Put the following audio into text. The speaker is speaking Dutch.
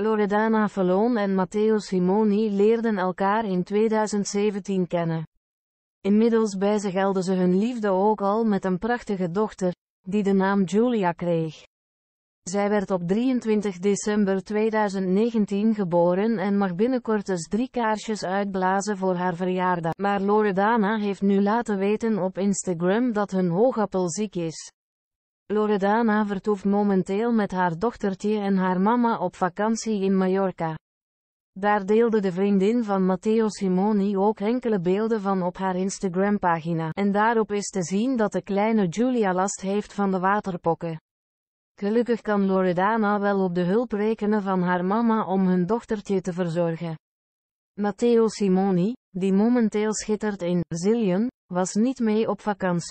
Loredana Fallon en Matteo Simoni leerden elkaar in 2017 kennen. Inmiddels gelden ze hun liefde ook al met een prachtige dochter, die de naam Julia kreeg. Zij werd op 23 december 2019 geboren en mag binnenkort eens dus drie kaarsjes uitblazen voor haar verjaardag. Maar Loredana heeft nu laten weten op Instagram dat hun hoogappel ziek is. Loredana vertoeft momenteel met haar dochtertje en haar mama op vakantie in Mallorca. Daar deelde de vriendin van Matteo Simoni ook enkele beelden van op haar Instagram-pagina, en daarop is te zien dat de kleine Julia last heeft van de waterpokken. Gelukkig kan Loredana wel op de hulp rekenen van haar mama om hun dochtertje te verzorgen. Matteo Simoni, die momenteel schittert in Zillion, was niet mee op vakantie.